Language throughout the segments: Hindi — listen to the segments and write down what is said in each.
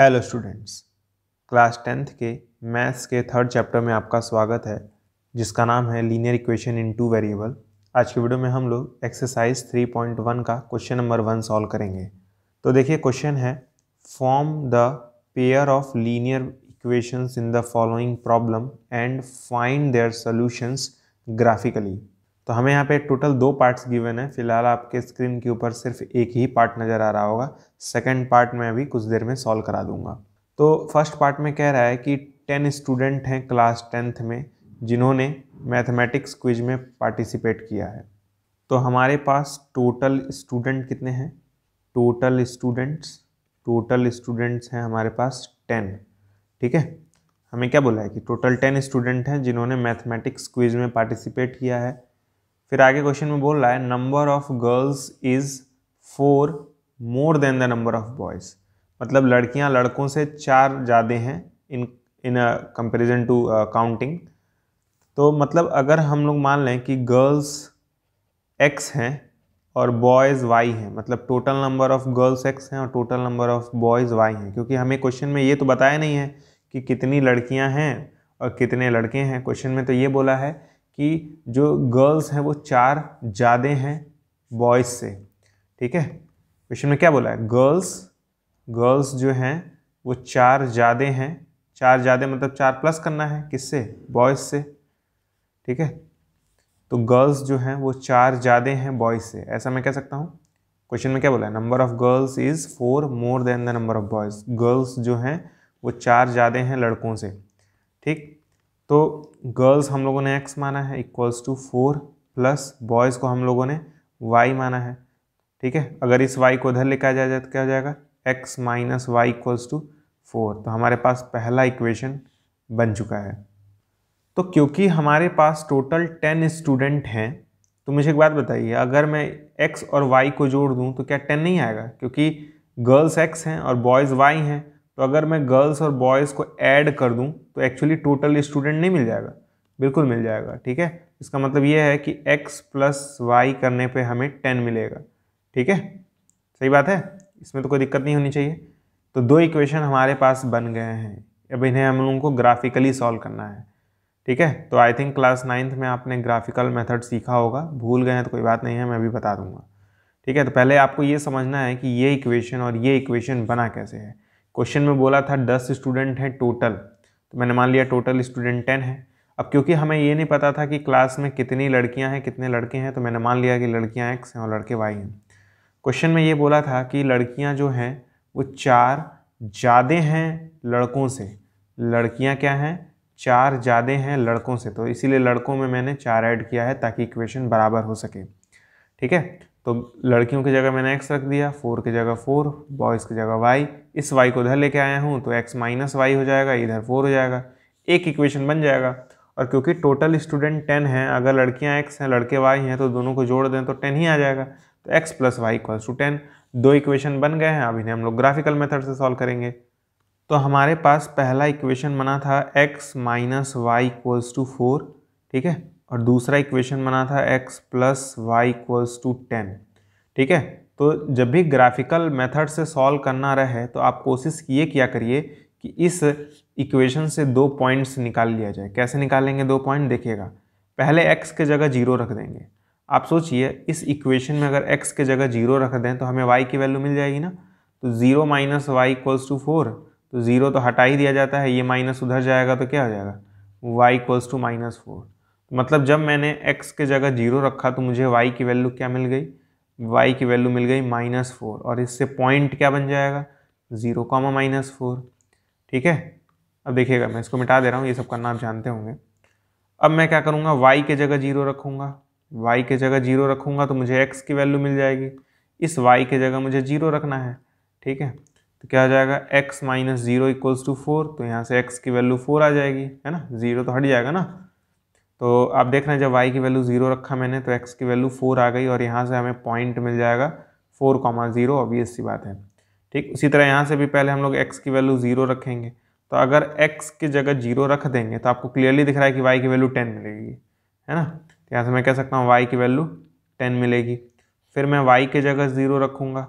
हेलो स्टूडेंट्स क्लास टेंथ के मैथ्स के थर्ड चैप्टर में आपका स्वागत है जिसका नाम है linear equation in two variable आज की वीडियो में हम लोग एक्सरसाइज 3.1 का क्वेश्चन नंबर वन सॉल्व करेंगे तो देखिए क्वेश्चन है form the pair of linear equations in the following problem and find their solutions graphically तो हमें यहाँ पे टोटल दो पार्ट्स गिवन है फिलहाल आपके स्क्रीन के ऊपर सिर्फ एक ही पार्ट नज़र आ रहा होगा सेकंड पार्ट मैं अभी कुछ देर में सॉल्व करा दूंगा तो फर्स्ट पार्ट में कह रहा है कि टेन स्टूडेंट हैं क्लास टेंथ में जिन्होंने मैथमेटिक्स क्विज में पार्टिसिपेट किया है तो हमारे पास टोटल स्टूडेंट कितने हैं टोटल स्टूडेंट्स टोटल स्टूडेंट्स हैं हमारे पास टेन ठीक है हमें क्या बोला है कि टोटल टेन स्टूडेंट हैं जिन्होंने मैथमेटिक्स क्विज में पार्टिसिपेट किया है फिर आगे क्वेश्चन में बोल रहा है number of girls is four more than the number of boys मतलब लड़कियां लड़कों से चार ज़्यादा हैं in in comparison to counting तो मतलब अगर हम लोग मान लें कि गर्ल्स एक्स हैं और बॉयज़ वाई हैं मतलब total number of girls X हैं और total number of boys Y हैं क्योंकि हमें क्वेश्चन में ये तो बताया नहीं है कि कितनी लड़कियां हैं और कितने लड़के हैं क्वेश्चन में तो ये बोला है कि जो गर्ल्स हैं वो चार ज़्यादा हैं बॉयज़ से ठीक है क्वेश्चन में क्या बोला है गर्ल्स गर्ल्स जो हैं वो चार ज़्यादा हैं चार ज़्यादा मतलब चार प्लस करना है किससे बॉयज़ से ठीक है तो गर्ल्स जो हैं वो चार ज़्यादा हैं बॉयज़ से ऐसा मैं कह सकता हूँ क्वेश्चन में क्या बोला है number of girls is four more than the number of boys girls जो हैं वो चार ज़्यादा हैं लड़कों से ठीक तो गर्ल्स हम लोगों ने एक्स माना है equals to four plus boys को हम लोगों ने वाई माना है ठीक है अगर इस वाई को उधर लिखा जाए तो क्या हो जाएगा X minus Y equals to four तो हमारे पास पहला इक्वेशन बन चुका है तो क्योंकि हमारे पास टोटल टेन स्टूडेंट हैं तो मुझे एक बात बताइए अगर मैं एक्स और वाई को जोड़ दूँ तो क्या टेन नहीं आएगा क्योंकि गर्ल्स एक्स हैं और बॉयज़ वाई हैं तो अगर मैं गर्ल्स और बॉयज़ को ऐड कर दूँ तो एक्चुअली टोटल स्टूडेंट नहीं मिल जाएगा बिल्कुल मिल जाएगा ठीक है इसका मतलब ये है कि x प्लस वाई करने पे हमें टेन मिलेगा ठीक है सही बात है इसमें तो कोई दिक्कत नहीं होनी चाहिए तो दो इक्वेशन हमारे पास बन गए हैं अब इन्हें हम लोगों को ग्राफिकली सॉल्व करना है ठीक है तो आई थिंक क्लास नाइन्थ में आपने ग्राफिकल मेथड सीखा होगा भूल गए हैं तो कोई बात नहीं है मैं भी बता दूंगा ठीक है तो पहले आपको ये समझना है कि ये इक्वेशन और ये इक्वेशन बना कैसे है क्वेश्चन में बोला था दस स्टूडेंट हैं टोटल तो मैंने मान लिया टोटल स्टूडेंट टेन है अब क्योंकि हमें ये नहीं पता था कि क्लास में कितनी लड़कियां हैं कितने लड़के हैं तो मैंने मान लिया कि लड़कियां एक्स हैं और लड़के वाई हैं क्वेश्चन में ये बोला था कि लड़कियां जो हैं वो चार ज़्यादा हैं लड़कों से लड़कियाँ क्या हैं चार ज़्यादा हैं लड़कों से तो इसीलिए लड़कों में मैंने चार ऐड किया है ताकि इक्वेशन बराबर हो सके ठीक है तो लड़कियों की जगह मैंने एक्स रख दिया फोर की जगह फोर बॉयज़ की जगह वाई इस वाई को उधर लेके आया हूँ तो एक्स माइनस वाई हो जाएगा इधर फोर हो जाएगा एक इक्वेशन बन जाएगा और क्योंकि टोटल स्टूडेंट टेन हैं अगर लड़कियाँ एक्स हैं लड़के वाई हैं तो दोनों को जोड़ दें तो टेन ही आ जाएगा तो X plus Y equals to ten दो इक्वेशन बन गए हैं अब इन्हें हम लोग ग्राफिकल मेथड से सॉल्व करेंगे तो हमारे पास पहला इक्वेशन बना था X minus Y equals to four ठीक है और दूसरा इक्वेशन बना था x plus Y equals to ten ठीक है तो जब भी ग्राफिकल मेथड से सॉल्व करना रहे तो आप कोशिश ये किया करिए कि इस इक्वेशन से दो पॉइंट्स निकाल लिया जाए कैसे निकालेंगे दो पॉइंट देखिएगा पहले x के जगह जीरो रख देंगे आप सोचिए इस इक्वेशन में अगर x के जगह जीरो रख दें तो हमें y की वैल्यू मिल जाएगी ना तो zero minus Y equals to four तो ज़ीरो तो हटा ही दिया जाता है ये माइनस उधर जाएगा तो क्या हो जाएगा y equals to minus four मतलब जब मैंने x के जगह जीरो रखा तो मुझे y की वैल्यू क्या मिल गई y की वैल्यू मिल गई माइनस फोर और इससे पॉइंट क्या बन जाएगा ज़ीरो कॉमा माइनस फोर ठीक है अब देखिएगा मैं इसको मिटा दे रहा हूँ ये सब करना आप जानते होंगे अब मैं क्या करूँगा y के जगह जीरो रखूँगा y के जगह जीरो रखूँगा तो मुझे x की वैल्यू मिल जाएगी इस y के जगह मुझे जीरो रखना है ठीक है तो क्या आ जाएगा x minus zero equals to four तो यहाँ से x की वैल्यू फोर आ जाएगी है ना जीरो तो हट जाएगा ना तो आप देख रहे हैं जब वाई की वैल्यू ज़ीरो रखा मैंने तो एक्स की वैल्यू फोर आ गई और यहाँ से हमें पॉइंट मिल जाएगा फोर कॉमा ज़ीरो ऑब्वियस सी बात है ठीक उसी तरह यहाँ से भी पहले हम लोग एक्स की वैल्यू ज़ीरो रखेंगे तो अगर एक्स की जगह जीरो रख देंगे तो आपको क्लियरली दिख रहा है कि वाई की वैल्यू टेन मिलेगी है ना तो यहाँ से मैं कह सकता हूँ वाई की वैल्यू टेन मिलेगी फिर मैं वाई की जगह ज़ीरो रखूँगा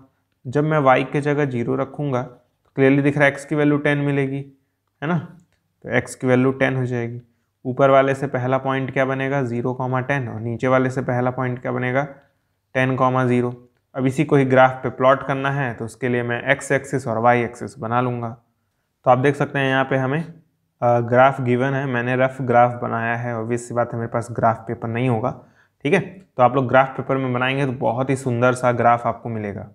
जब मैं वाई की जगह जीरो रखूँगा तो क्लियरली दिख रहा है एक्स की वैल्यू टेन मिलेगी है ना तो एक्स की वैल्यू टेन हो जाएगी ऊपर वाले से पहला पॉइंट क्या बनेगा ज़ीरो कॉमा टेन और नीचे वाले से पहला पॉइंट क्या बनेगा टेन कॉमा ज़ीरो अब इसी को ही ग्राफ पे प्लॉट करना है तो उसके लिए मैं एक्स एक्सिस और वाई एक्सिस बना लूँगा तो आप देख सकते हैं यहाँ पे हमें ग्राफ गिवन है मैंने रफ ग्राफ बनाया है और सी बात है मेरे पास ग्राफ पेपर नहीं होगा ठीक है तो आप लोग ग्राफ पेपर में बनाएंगे तो बहुत ही सुंदर सा ग्राफ आपको मिलेगा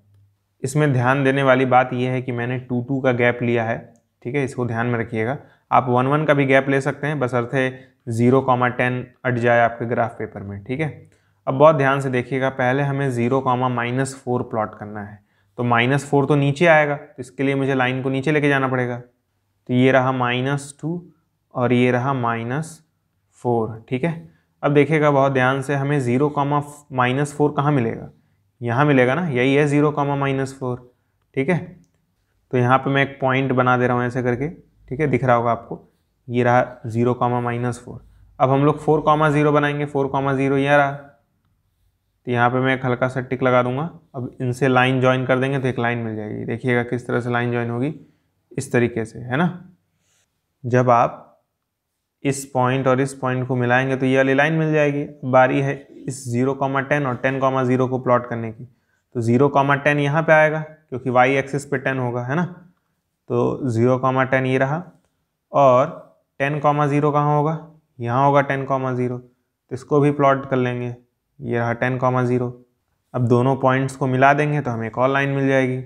इसमें ध्यान देने वाली बात यह है कि मैंने टू टू का गैप लिया है ठीक है इसको ध्यान में रखिएगा आप वन वन का भी गैप ले सकते हैं बस है ज़ीरो कॉमा टेन अट जाए आपके ग्राफ पेपर में ठीक है अब बहुत ध्यान से देखिएगा पहले हमें zero comma minus four plot करना है तो माइनस फोर तो नीचे आएगा तो इसके लिए मुझे लाइन को नीचे लेके जाना पड़ेगा तो ये रहा माइनस टू और ये रहा माइनस फोर ठीक है अब देखिएगा बहुत ध्यान से हमें ज़ीरो कॉमा माइनस फोर कहाँ मिलेगा यहाँ मिलेगा ना यही है ज़ीरो कॉमा माइनस फोर ठीक है तो यहाँ पे मैं एक पॉइंट बना दे रहा हूँ ऐसे करके ठीक है दिख रहा होगा आपको ये रहा ज़ीरो कॉमा माइनस फोर अब हम लोग फोर कॉमा ज़ीरो बनाएंगे फोर कॉमा ज़ीरो यह रहा तो यहाँ पे मैं एक हल्का सा टिक लगा दूंगा अब इनसे लाइन ज्वाइन कर देंगे तो एक लाइन मिल जाएगी देखिएगा किस तरह से लाइन ज्वाइन होगी इस तरीके से है ना जब आप इस पॉइंट और इस पॉइंट को मिलाएंगे तो ये वाली लाइन मिल जाएगी बारी है इस जीरो कॉमा टेन और टेन कॉमा ज़ीरो को प्लॉट करने की तो ज़ीरो कॉमा टेन यहाँ पर आएगा क्योंकि वाई एक्सिस पे टेन होगा है ना तो ज़ीरो कामा टेन ये रहा और टेन कामा ज़ीरो कहाँ होगा यहाँ होगा टेन कामा ज़ीरो तो इसको भी प्लॉट कर लेंगे ये रहा टेन कामा ज़ीरो अब दोनों पॉइंट्स को मिला देंगे तो हमें एक और लाइन मिल जाएगी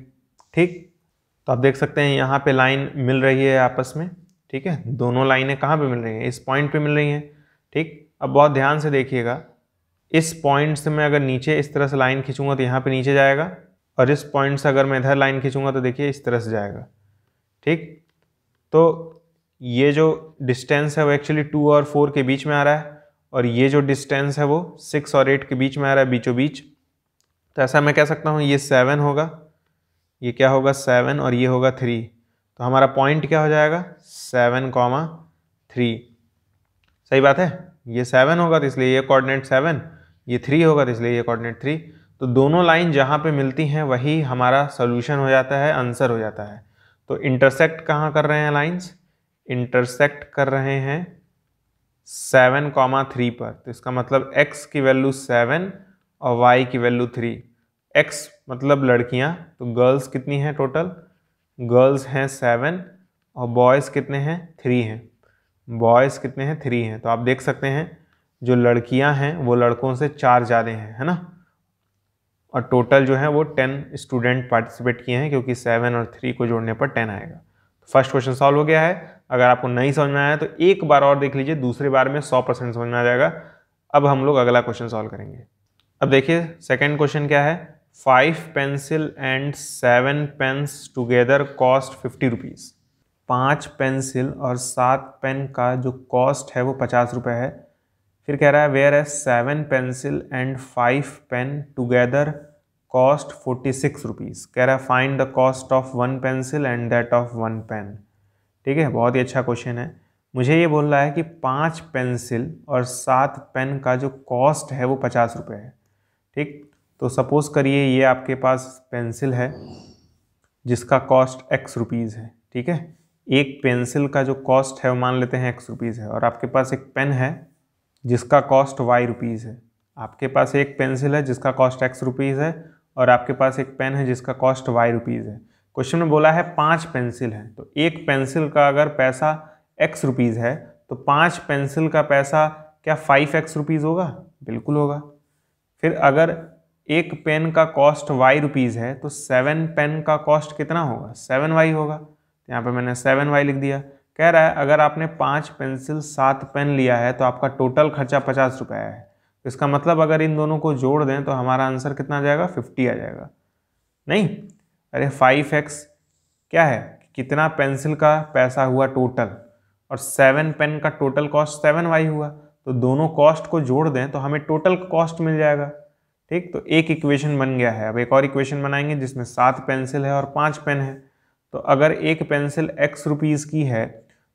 ठीक तो आप देख सकते हैं यहाँ पे लाइन मिल रही है आपस में ठीक है दोनों लाइनें कहाँ पे मिल रही हैं इस पॉइंट पे मिल रही हैं ठीक अब बहुत ध्यान से देखिएगा इस पॉइंट से मैं अगर नीचे इस तरह से लाइन खींचूँगा तो यहाँ पे नीचे जाएगा और इस पॉइंट से अगर मैं इधर लाइन खींचूँगा तो देखिए इस तरह से जाएगा ठीक तो ये जो डिस्टेंस है वो एक्चुअली टू और फोर के बीच में आ रहा है और ये जो डिस्टेंस है वो सिक्स और एट के बीच में आ रहा है बीचों बीच तो ऐसा मैं कह सकता हूँ ये सेवन होगा ये क्या होगा सेवन और ये होगा थ्री तो हमारा पॉइंट क्या हो जाएगा सेवन कॉमा थ्री सही बात है ये सेवन होगा तो इसलिए ये कोऑर्डिनेट सेवन ये थ्री होगा तो इसलिए ये कोऑर्डिनेट थ्री तो दोनों लाइन जहाँ पे मिलती हैं वही हमारा सोल्यूशन हो जाता है आंसर हो जाता है तो इंटरसेक्ट कहाँ कर रहे हैं लाइंस इंटरसेक्ट कर रहे हैं सेवन कॉमा थ्री पर तो इसका मतलब एक्स की वैल्यू सेवन और वाई की वैल्यू थ्री एक्स मतलब लड़कियाँ तो गर्ल्स कितनी हैं टोटल गर्ल्स हैं सेवन और बॉयज़ कितने हैं थ्री हैं बॉयज़ कितने हैं थ्री हैं तो आप देख सकते हैं जो लड़कियां हैं वो लड़कों से चार ज़्यादा हैं है ना और टोटल जो है वो टेन स्टूडेंट पार्टिसिपेट किए हैं क्योंकि सेवन और थ्री को जोड़ने पर टेन आएगा फर्स्ट क्वेश्चन सॉल्व हो गया है अगर आपको नहीं समझ में आया तो एक बार और देख लीजिए दूसरे बार में सौ परसेंट समझ में आ जाएगा अब हम लोग अगला क्वेश्चन सॉल्व करेंगे अब देखिए सेकेंड क्वेश्चन क्या है five pencil and seven pens together cost fifty rupees पाँच पेंसिल और सात पेन का जो कॉस्ट है वो पचास रुपये है फिर कह रहा है whereas seven pencil and five pen together cost forty six rupees कह रहा है find the cost of one pencil and that of one pen ठीक है बहुत ही अच्छा क्वेश्चन है मुझे ये बोल रहा है कि पाँच पेंसिल और सात पेन का जो कॉस्ट है वो पचास रुपये है ठीक तो सपोज़ करिए ये आपके पास पेंसिल है जिसका कॉस्ट एक्स रुपीज़ है ठीक है एक पेंसिल का जो कॉस्ट है वो मान लेते हैं एक्स रुपीज़ है और आपके पास एक पेन है जिसका कॉस्ट वाई रुपीज़ है आपके पास एक पेंसिल है जिसका कॉस्ट एक्स रुपीज़ है और आपके पास एक पेन है जिसका कॉस्ट वाई रुपीज़ है क्वेश्चन में बोला है पाँच पेंसिल है तो एक पेंसिल का अगर पैसा एक्स रुपीज़ है तो पाँच पेंसिल का पैसा क्या फाइव एक्स रुपीज़ होगा बिल्कुल होगा फिर अगर एक पेन का कॉस्ट वाई रुपीज़ है तो सेवन पेन का कॉस्ट कितना होगा सेवन वाई होगा तो यहाँ पे मैंने सेवन वाई लिख दिया कह रहा है अगर आपने पाँच पेंसिल सात पेन लिया है तो आपका टोटल खर्चा पचास रुपये है तो इसका मतलब अगर इन दोनों को जोड़ दें तो हमारा आंसर कितना आ जाएगा फिफ्टी आ जाएगा नहीं अरे फाइव एक्स क्या है कितना पेंसिल का पैसा हुआ टोटल और सेवन पेन का टोटल कॉस्ट सेवन वाई हुआ तो दोनों कॉस्ट को जोड़ दें तो हमें टोटल कॉस्ट मिल जाएगा ठीक तो एक इक्वेशन बन गया है अब एक और इक्वेशन बनाएंगे जिसमें सात पेंसिल है और पाँच पेन है तो अगर एक पेंसिल एक्स रुपीज़ की है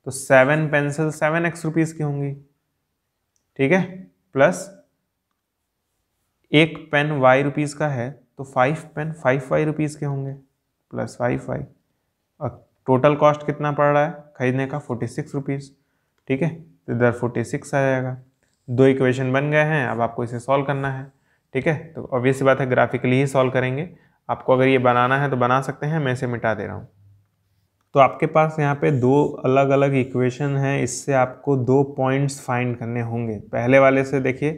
तो seven pencil seven x rupees की होंगी ठीक है प्लस एक पेन वाई रुपीज़ का है तो five pen five y rupees के होंगे प्लस फाइव वाई और टोटल कॉस्ट कितना पड़ रहा है खरीदने का फोर्टी सिक्स रुपीज़ ठीक है तो इधर फोर्टी सिक्स आ जाएगा दो इक्वेशन बन गए हैं अब आपको इसे सॉल्व करना है ठीक है तो ऑब्वियस बात है ग्राफिकली ही सॉल्व करेंगे आपको अगर ये बनाना है तो बना सकते हैं मैं इसे मिटा दे रहा हूँ तो आपके पास यहाँ पे दो अलग अलग इक्वेशन हैं इससे आपको दो पॉइंट्स फाइंड करने होंगे पहले वाले से देखिए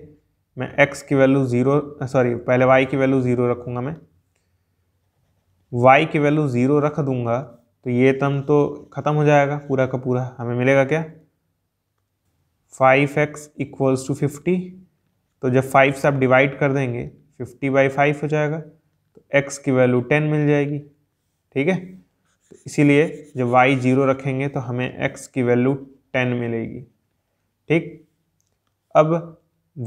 मैं x की वैल्यू ज़ीरो सॉरी पहले y की वैल्यू ज़ीरो रखूँगा मैं y की वैल्यू ज़ीरो रख दूँगा तो ये तम तो ख़त्म हो जाएगा पूरा का पूरा हमें मिलेगा क्या five x equals to fifty तो जब फाइव से आप डिवाइड कर देंगे फिफ्टी बाई फाइव हो जाएगा तो एक्स की वैल्यू टेन मिल जाएगी ठीक है तो इसीलिए जब वाई जीरो रखेंगे तो हमें एक्स की वैल्यू टेन मिलेगी ठीक अब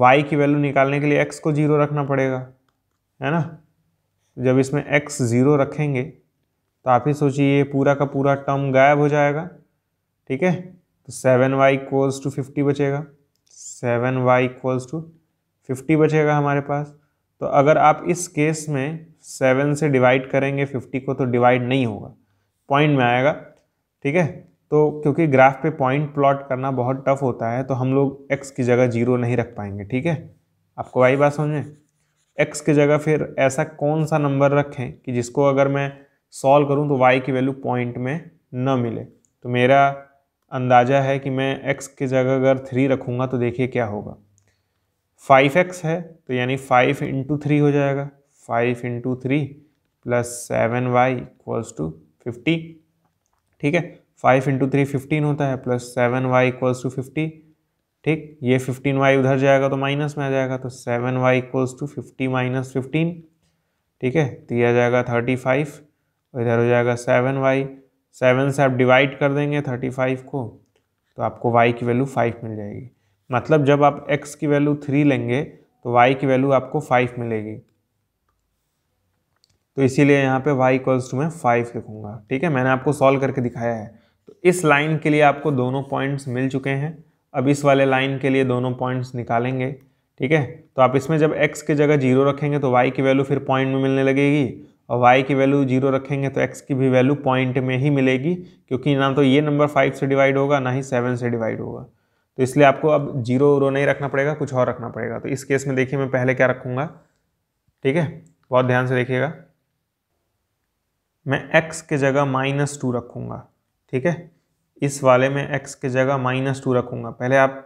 वाई की वैल्यू निकालने के लिए एक्स को जीरो रखना पड़ेगा है ना जब इसमें एक्स ज़ीरो रखेंगे तो आप ही सोचिए ये पूरा का पूरा टर्म गायब हो जाएगा ठीक है तो seven y equals to fifty बचेगा seven y equals to fifty बचेगा हमारे पास तो अगर आप इस केस में सेवन से डिवाइड करेंगे फिफ्टी को तो डिवाइड नहीं होगा पॉइंट में आएगा ठीक है तो क्योंकि ग्राफ पे पॉइंट प्लॉट करना बहुत टफ होता है तो हम लोग एक्स की जगह जीरो नहीं रख पाएंगे ठीक है आपको वही बात समझें एक्स की जगह फिर ऐसा कौन सा नंबर रखें कि जिसको अगर मैं सॉल्व करूं तो वाई की वैल्यू पॉइंट में न मिले तो मेरा अंदाज़ा है कि मैं एक्स की जगह अगर थ्री रखूँगा तो देखिए क्या होगा फाइव एक्स है तो यानी फाइव इंटू थ्री हो जाएगा five into three plus seven y equals to fifty ठीक है फाइव इंटू थ्री फिफ्टीन होता है plus seven y equals to fifty ठीक ये फिफ्टीन वाई उधर जाएगा तो माइनस में आ जाएगा तो seven y equals to fifty minus fifteen ठीक है तो यह आ जाएगा थर्टी फाइव इधर हो जाएगा सेवन वाई सेवन से आप डिवाइड कर देंगे थर्टी फाइव को तो आपको वाई की वैल्यू फाइव मिल जाएगी मतलब जब आप एक्स की वैल्यू थ्री लेंगे तो वाई की वैल्यू आपको फाइव मिलेगी तो इसीलिए यहाँ पे y इक्वल्स टू मैं फाइव लिखूँगा ठीक है मैंने आपको सॉल्व करके दिखाया है तो इस लाइन के लिए आपको दोनों पॉइंट्स मिल चुके हैं अब इस वाले लाइन के लिए दोनों पॉइंट्स निकालेंगे ठीक है तो आप इसमें जब x की जगह जीरो रखेंगे तो y की वैल्यू फिर पॉइंट में मिलने लगेगी और y की वैल्यू जीरो रखेंगे तो x की भी वैल्यू पॉइंट में ही मिलेगी क्योंकि ना तो ये नंबर फाइव से डिवाइड होगा ना ही सेवन से डिवाइड होगा तो इसलिए आपको अब जीरो उरो नहीं रखना पड़ेगा कुछ और रखना पड़ेगा तो इस केस में देखिए मैं पहले क्या रखूँगा ठीक है बहुत ध्यान से देखिएगा मैं x के जगह माइनस टू रखूँगा ठीक है इस वाले में x के जगह माइनस टू रखूँगा पहले आप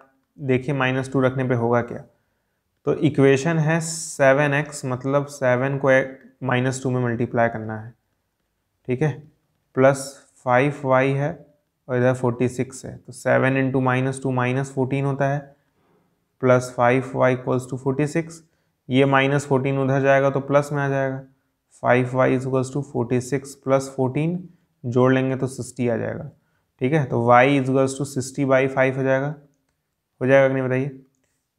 देखिए माइनस टू रखने पे होगा क्या तो इक्वेशन है सेवन एक्स मतलब सेवन को एक माइनस टू में मल्टीप्लाई करना है ठीक है प्लस फाइव वाई है और इधर फोर्टी सिक्स है तो seven into minus two minus fourteen होता है plus five y equals to forty six ये माइनस फोर्टीन उधर जाएगा तो प्लस में आ जाएगा five y equals to forty six plus fourteen जोड़ लेंगे तो सिक्सटी आ जाएगा ठीक है तो y equals to sixty by five हो जाएगा हो जाएगा कि नहीं बताइए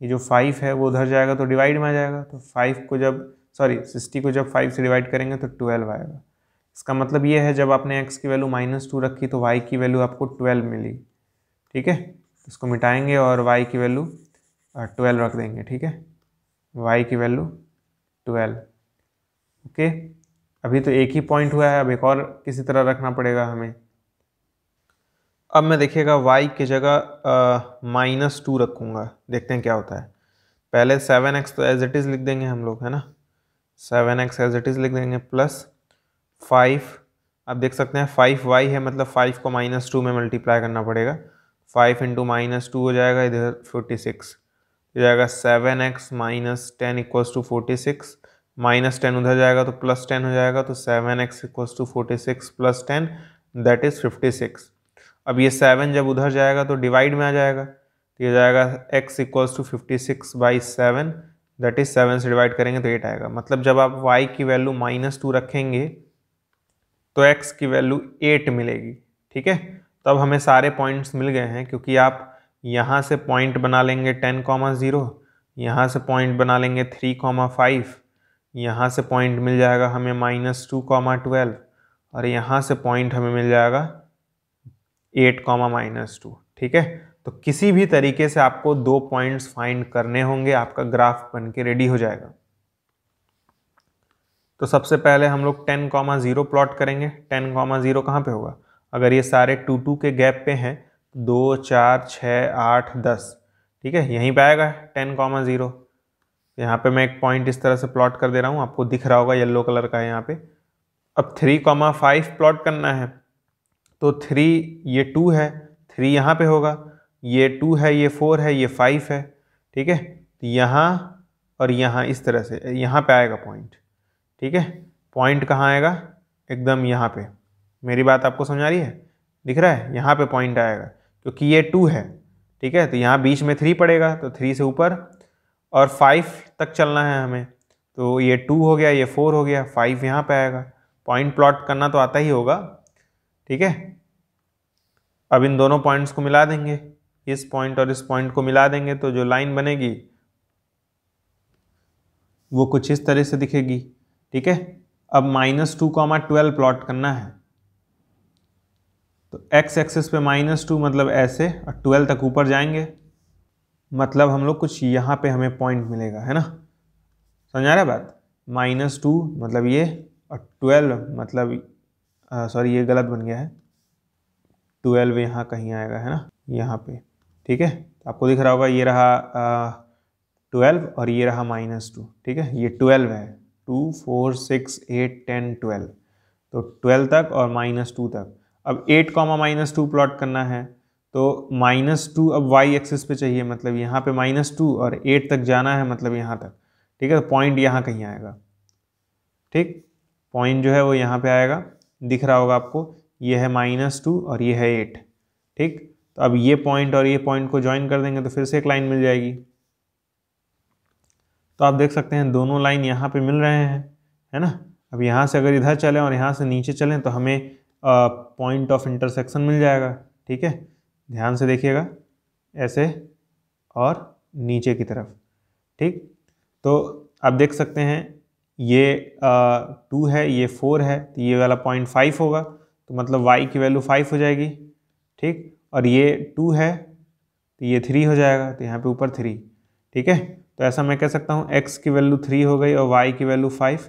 ये जो फाइव है वो उधर जाएगा तो डिवाइड में आ जाएगा तो फाइव को जब सॉरी सिक्सटी को जब फाइव से डिवाइड करेंगे तो ट्वेल्व आएगा इसका मतलब ये है जब आपने एक्स की वैल्यू माइनस टू रखी तो वाई की वैल्यू आपको ट्वेल्व मिली ठीक है इसको मिटाएंगे और वाई की वैल्यू ट्वेल्व रख देंगे ठीक है वाई की वैल्यू ट्वेल्व ओके अभी तो एक ही पॉइंट हुआ है अब एक और किसी तरह रखना पड़ेगा हमें अब मैं देखिएगा वाई की जगह माइनस टू रखूँगा देखते हैं क्या होता है पहले सेवन एक्स तो एज इट इज़ लिख देंगे हम लोग है ना seven x as it is लिख देंगे प्लस फाइव आप देख सकते हैं फाइव वाई है मतलब फाइव को माइनस टू में मल्टीप्लाई करना पड़ेगा फाइव इंटू माइनस टू हो जाएगा इधर फोर्टी सिक्स हो जाएगा seven x minus ten equals to forty six minus ten उधर जाएगा तो प्लस टेन हो जाएगा तो seven x equals to forty six plus ten that is fifty six अब ये सेवन जब उधर जाएगा तो डिवाइड में आ जाएगा तो ये जाएगा x equals to fifty six by seven that is seven से डिवाइड करेंगे तो एट आएगा मतलब जब आप वाई की वैल्यू माइनस टू रखेंगे तो एक्स की वैल्यू एट मिलेगी ठीक है तो हमें सारे पॉइंट्स मिल गए हैं क्योंकि आप यहाँ से पॉइंट बना लेंगे टेन कॉमा ज़ीरो यहाँ से पॉइंट बना लेंगे थ्री कॉमा फाइव यहाँ से पॉइंट मिल जाएगा हमें माइनस टू कॉमा ट्वेल्व और यहाँ से पॉइंट हमें मिल जाएगा एट कॉमा माइनस टू ठीक है तो किसी भी तरीके से आपको दो पॉइंट्स फाइंड करने होंगे आपका ग्राफ बन के रेडी हो जाएगा तो सबसे पहले हम लोग टेन कॉमा ज़ीरो प्लॉट करेंगे टेन कॉमा ज़ीरो कहाँ पर होगा अगर ये सारे टू टू के गैप पे हैं दो चार छः आठ दस ठीक है यहीं पर आएगा टेन कॉमा ज़ीरो यहाँ पे मैं एक पॉइंट इस तरह से प्लॉट कर दे रहा हूँ आपको दिख रहा होगा येलो कलर का यहाँ पे अब थ्री कॉमा फाइव प्लॉट करना है तो थ्री ये टू है थ्री यहाँ पे होगा ये टू है ये फोर है ये फाइव है ठीक है तो यहाँ और यहाँ इस तरह से यहाँ पे आएगा पॉइंट ठीक है पॉइंट कहाँ आएगा एकदम यहाँ पे मेरी बात आपको समझ आ रही है दिख रहा है यहाँ पे पॉइंट आएगा क्योंकि ये टू है ठीक है तो यहाँ बीच में थ्री पड़ेगा तो थ्री से ऊपर और फाइव तक चलना है हमें तो ये टू हो गया ये फोर हो गया फाइव यहाँ पे आएगा पॉइंट प्लॉट करना तो आता ही होगा ठीक है अब इन दोनों पॉइंट्स को मिला देंगे इस पॉइंट और इस पॉइंट को मिला देंगे तो जो लाइन बनेगी वो कुछ इस तरह से दिखेगी ठीक है अब minus two comma twelve plot करना है तो एक्स एक्सिस पे माइनस टू मतलब ऐसे और ट्वेल्व तक ऊपर जाएंगे मतलब हम लोग कुछ यहाँ पे हमें पॉइंट मिलेगा है ना समझ आ रहा है बात माइनस टू मतलब ये और ट्वेल्व मतलब सॉरी ये गलत बन गया है ट्वेल्व यहाँ कहीं आएगा है ना यहाँ पे ठीक है आपको दिख रहा होगा ये रहा ट्वेल्व और ये रहा माइनस टू ठीक है ये ट्वेल्व है two four six eight ten twelve तो ट्वेल्व तक और माइनस टू तक अब eight comma minus two plot करना है तो माइनस टू अब वाई एक्सिस पे चाहिए मतलब यहाँ पे माइनस टू और एट तक जाना है मतलब यहाँ तक ठीक है तो पॉइंट यहाँ कहीं आएगा ठीक पॉइंट जो है वो यहाँ पे आएगा दिख रहा होगा आपको ये है माइनस टू और ये है एट ठीक तो अब ये पॉइंट और ये पॉइंट को ज्वाइन कर देंगे तो फिर से एक लाइन मिल जाएगी तो आप देख सकते हैं दोनों लाइन यहाँ पर मिल रहे हैं है ना अब यहाँ से अगर इधर चलें और यहाँ से नीचे चलें तो हमें पॉइंट ऑफ इंटरसेक्शन मिल जाएगा ठीक है ध्यान से देखिएगा ऐसे और नीचे की तरफ ठीक तो आप देख सकते हैं ये टू है ये फोर है तो ये वाला पॉइंट फाइव होगा तो मतलब वाई की वैल्यू फाइव हो जाएगी ठीक और ये टू है तो ये थ्री हो जाएगा तो यहाँ पे ऊपर थ्री ठीक है तो ऐसा मैं कह सकता हूँ एक्स की वैल्यू थ्री हो गई और वाई की वैल्यू फाइव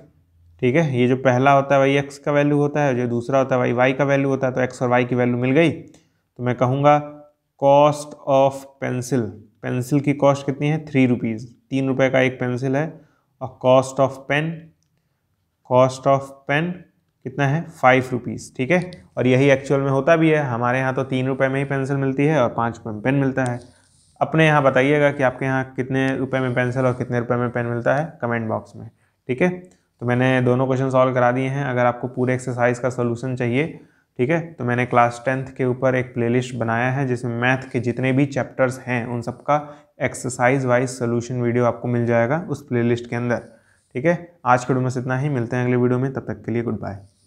ठीक है ये जो पहला होता है वही एक्स का वैल्यू होता है जो दूसरा होता है वही वाई का वैल्यू होता है तो एक्स और वाई की वैल्यू मिल गई तो मैं कहूँगा कॉस्ट ऑफ पेंसिल पेंसिल की कॉस्ट कितनी है थ्री रुपीज़ तीन रुपये का एक पेंसिल है और cost of pen cost of pen कितना है फाइव रुपीज़ ठीक है और यही एक्चुअल में होता भी है हमारे यहाँ तो तीन रुपये में ही पेंसिल मिलती है और पाँच रुपये में पेन मिलता है अपने यहाँ बताइएगा कि आपके यहाँ कितने रुपए में पेंसिल और कितने रुपए में पेन मिलता है कमेंट बॉक्स में ठीक है तो मैंने दोनों क्वेश्चन सॉल्व करा दिए हैं अगर आपको पूरे एक्सरसाइज का सोल्यूशन चाहिए ठीक है तो मैंने क्लास टेंथ के ऊपर एक प्लेलिस्ट बनाया है जिसमें मैथ के जितने भी चैप्टर्स हैं उन सबका एक्सरसाइज वाइज सोल्यूशन वीडियो आपको मिल जाएगा उस प्लेलिस्ट के अंदर ठीक है आज के वीडियो में इतना ही मिलते हैं अगले वीडियो में तब तक के लिए गुड बाय